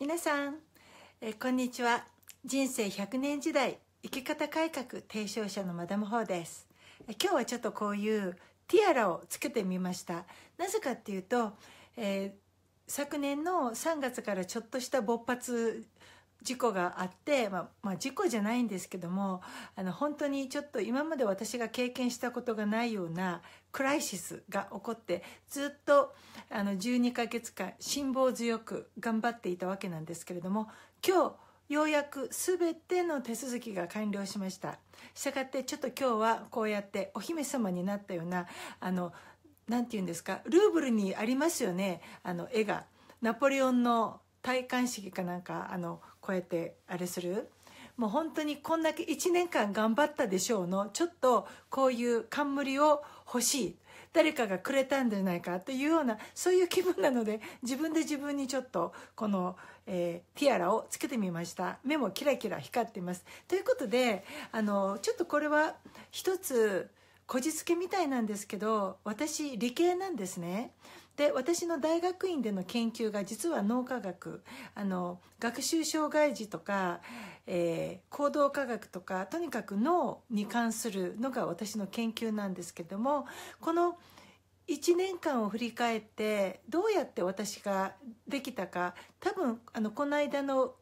皆さん、えこんにちは人生100年時代生き方改革提唱者のマダム・ホーです今日はちょっとこういうティアラをつけてみましたなぜかっていうと、えー、昨年の3月からちょっとした勃発事故があって、まあ、まあ、事故じゃないんですけどもあの本当にちょっと今まで私が経験したことがないようなクライシスが起こってずっとあの12ヶ月間辛抱強く頑張っていたわけなんですけれども今日ようやく全ての手続きが完了しましたしたがってちょっと今日はこうやってお姫様になったようなあの何て言うんですかルーブルにありますよねあの絵がナポレオンの戴冠式かなんかあのこうやってあれするもう本当にこんだけ1年間頑張ったでしょうのちょっとこういう冠を欲しい誰かがくれたんじゃないかというようなそういう気分なので自分で自分にちょっとこの、えー、ティアラをつけてみました目もキラキラ光っていますということであのちょっとこれは一つこじつけみたいなんですけど私理系なんですねで私の大学院での研究が実は脳科学あの学習障害児とか、えー、行動科学とかとにかく脳に関するのが私の研究なんですけどもこの1年間を振り返ってどうやって私ができたか多分あのこの間の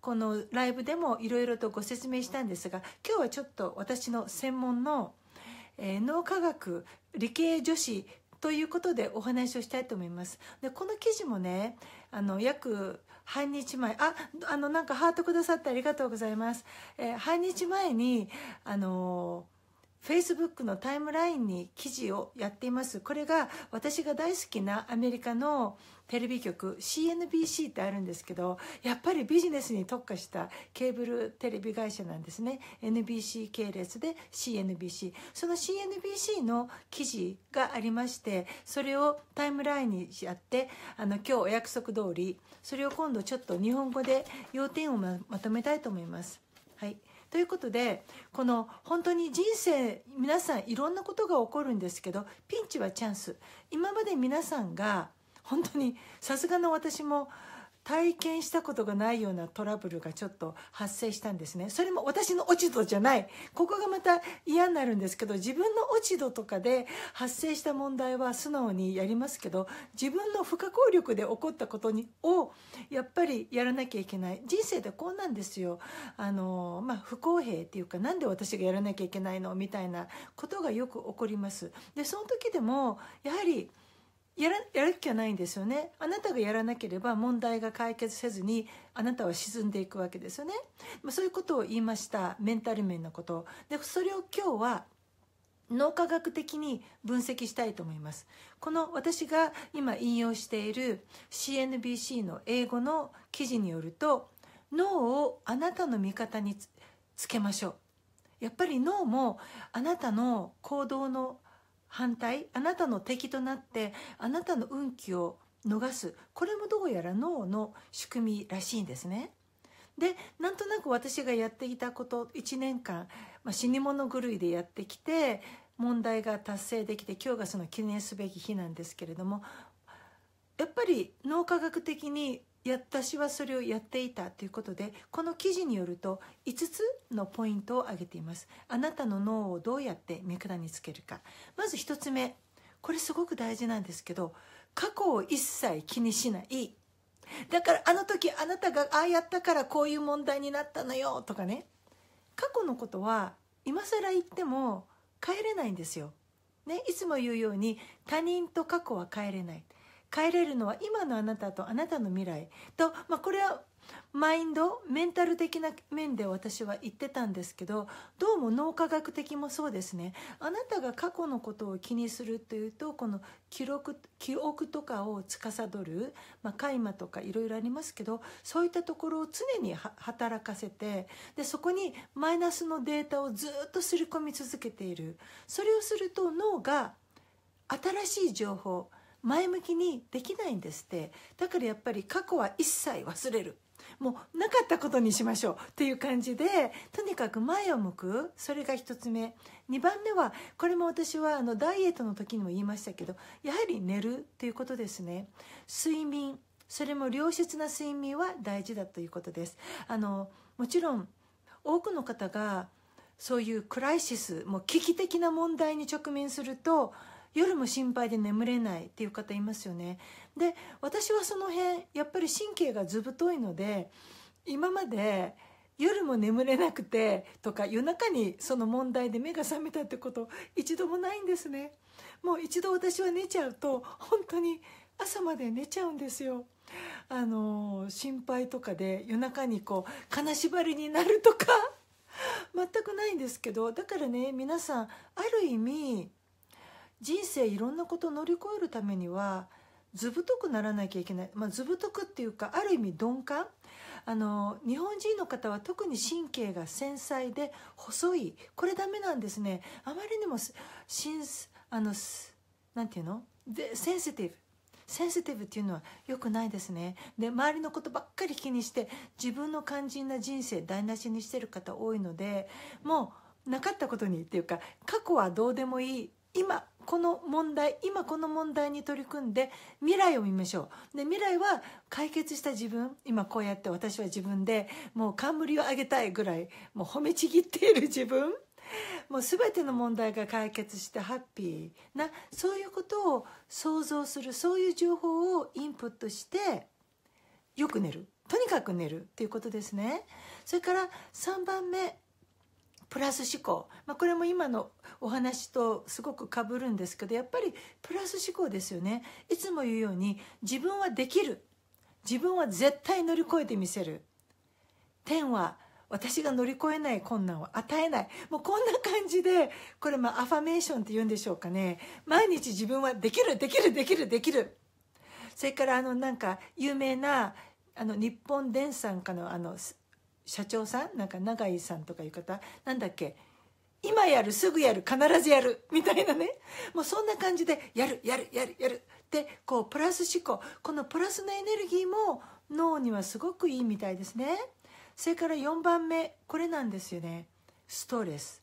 このライブでもいろいろとご説明したんですが今日はちょっと私の専門の、えー、脳科学理系女子ということでお話をしたいと思います。でこの記事もねあの約半日前ああのなんかハートくださってありがとうございます。えー、半日前にあのーフェイスブックのタイムラインに記事をやっていますこれが私が大好きなアメリカのテレビ局 CNBC ってあるんですけどやっぱりビジネスに特化したケーブルテレビ会社なんですね NBC 系列で CNBC その CNBC の記事がありましてそれをタイムラインにやってあの今日お約束通りそれを今度ちょっと日本語で要点をまとめたいと思います。はいということでこの本当に人生皆さんいろんなことが起こるんですけどピンチはチャンス今まで皆さんが本当にさすがの私も体験したことがないようなトラブルがちょっと発生したんですね。それも私の落ち度じゃない。ここがまた嫌になるんですけど、自分の落ち度とかで発生した問題は素直にやりますけど、自分の不可抗力で起こったことにを、やっぱりやらなきゃいけない。人生でこうなんですよ。あの、まあ、不公平っていうか、なんで私がやらなきゃいけないのみたいなことがよく起こります。で、その時でも、やはり、やらやる気はないんですよねあなたがやらなければ問題が解決せずにあなたは沈んでいくわけですよね、まあ、そういうことを言いましたメンタル面のことでそれを今日は脳科学的に分析したいと思いますこの私が今引用している CNBC の英語の記事によると脳をあなたの味方につけましょうやっぱり脳もあなたの行動の反対あなたの敵となってあなたの運気を逃すこれもどうやら脳の仕組みらしいんですね。でなんとなく私がやっていたこと1年間、まあ、死に物狂いでやってきて問題が達成できて今日がその記念すべき日なんですけれどもやっぱり脳科学的に私はそれをやっていたということでこの記事によると5つのポイントを挙げていますあなたの脳をどうやって見管につけるかまず1つ目これすごく大事なんですけど過去を一切気にしないだからあの時あなたがああやったからこういう問題になったのよとかね過去のことは今更言っても変えれないんですよ、ね、いつも言うように他人と過去は変えれない変えれるのは今のあなたとあなたの未来と、まあ、これはマインドメンタル的な面で私は言ってたんですけどどうも脳科学的もそうですねあなたが過去のことを気にするというとこの記録記憶とかを司る、まあ、海馬とかいろいろありますけどそういったところを常に働かせてでそこにマイナスのデータをずっとすり込み続けているそれをすると脳が新しい情報前向きにできないんですってだからやっぱり過去は一切忘れるもうなかったことにしましょうっていう感じでとにかく前を向くそれが1つ目2番目はこれも私はあのダイエットの時にも言いましたけどやはり寝るっていうことですね睡眠それも良質な睡眠は大事だということですあのもちろん多くの方がそういうクライシスも危機的な問題に直面すると夜も心配で眠れないっていう方いますよねで私はその辺やっぱり神経がずぶといので今まで夜も眠れなくてとか夜中にその問題で目が覚めたってこと一度もないんですねもう一度私は寝ちゃうと本当に朝まで寝ちゃうんですよあの心配とかで夜中にこう金縛りになるとか全くないんですけどだからね皆さんある意味人生いろんなことを乗り越えるためには図太くならなきゃいけない、まあ、図太くっていうかある意味鈍感あの日本人の方は特に神経が繊細で細いこれダメなんですねあまりにもしんあのなんていうのでセンシティブセンシティブっていうのはよくないですねで周りのことばっかり気にして自分の肝心な人生台無しにしてる方多いのでもうなかったことにっていうか過去はどうでもいい今この問題今この問題に取り組んで未来を見ましょうで未来は解決した自分今こうやって私は自分でもう冠をあげたいぐらいもう褒めちぎっている自分もう全ての問題が解決してハッピーなそういうことを想像するそういう情報をインプットしてよく寝るとにかく寝るっていうことですねそれから3番目プラス思考、まあ、これも今のお話とすごくかぶるんですけどやっぱりプラス思考ですよねいつも言うように自分はできる自分は絶対乗り越えてみせる天は私が乗り越えない困難を与えない。もうこんな感じで、これまあアファメーションって言うんでしょうかね。毎日自分はできる、できる、できる、できる。それからあのなんか有名な、あの日本電産かのあの社長さんなんか永井さんとかいう方、なんだっけ今やるすぐやる必ずやるみたいなねもうそんな感じでやるやるやるやるってこうプラス思考このプラスのエネルギーも脳にはすごくいいみたいですねそれから4番目これなんですよねストレス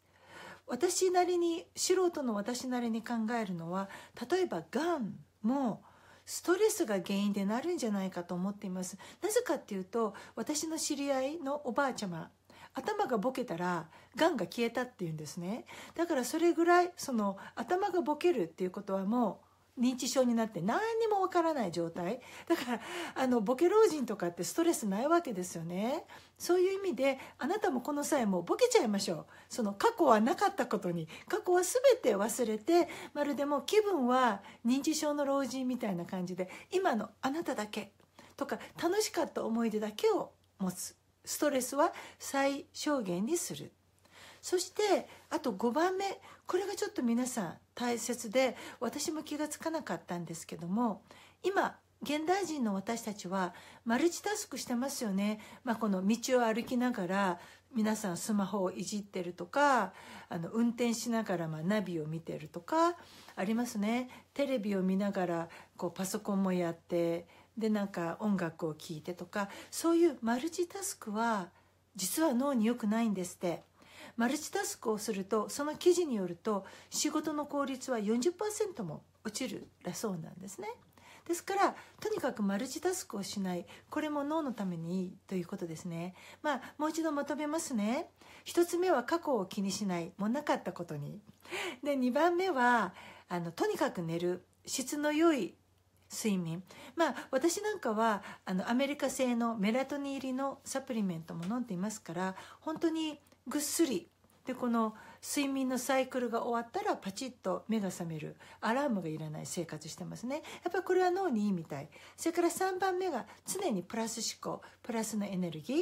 私なりに素人の私なりに考えるのは例えばがんもストレスが原因でなるんじゃないかと思っていますなぜかっていうと私の知り合いのおばあちゃま頭がボケたらがんが消えたっていうんですねだからそれぐらいその頭がボケるっていうことはもう認知症になって何にもわからない状態だからあのボケ老人とかってストレスないわけですよねそういう意味であなたもこの際もうボケちゃいましょうその過去はなかったことに過去は全て忘れてまるでも気分は認知症の老人みたいな感じで今のあなただけとか楽しかった思い出だけを持つストレスは最小限にするそしてあと5番目これがちょっと皆さん大切で私も気が付かなかったんですけども今現代人の私たちはマルチタスクしてますよね、まあ、この道を歩きながら皆さんスマホをいじってるとかあの運転しながらまナビを見てるとかありますねテレビを見ながらこうパソコンもやってでなんか音楽を聴いてとかそういうマルチタスクは実は脳に良くないんですってマルチタスクをするとその記事によると仕事の効率は40%も落ちるらそうなんですねですからとにかくマルチタスクをしないこれも脳のためにいいということですねまあもう一度まとめますね1つ目は過去を気にしないもうなかったことにで2番目はあのとにかく寝る質の良い睡眠まあ私なんかはあのアメリカ製のメラトニン入りのサプリメントも飲んでいますから本当にぐっすりでこの睡眠のサイクルが終わったらパチッと目が覚めるアラームがいらない生活してますねやっぱりこれは脳にいいみたいそれから3番目が常にプラス思考プラスのエネルギー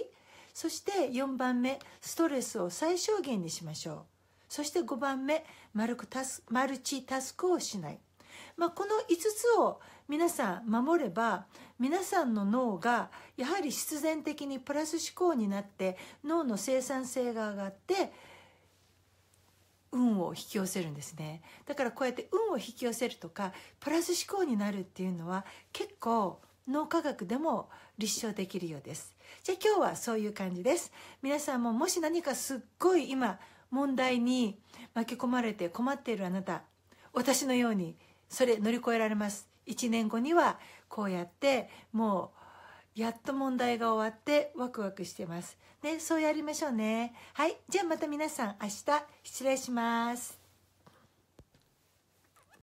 そして4番目ストレスを最小限にしましょうそして5番目マルクタスマルチタスクをしない、まあ、この5つを皆さん守れば皆さんの脳がやはり必然的にプラス思考になって脳の生産性が上がって運を引き寄せるんですねだからこうやって運を引き寄せるとかプラス思考になるっていうのは結構脳科学でも立証できるようですじゃあ今日はそういう感じです皆さんももし何かすっごい今問題に巻き込まれて困っているあなた私のようにそれ乗り越えられます1年後にはこうやってもうやっと問題が終わってワクワクしてます。ね、そうやりましょうね。はい、じゃあまた皆さん明日失礼します。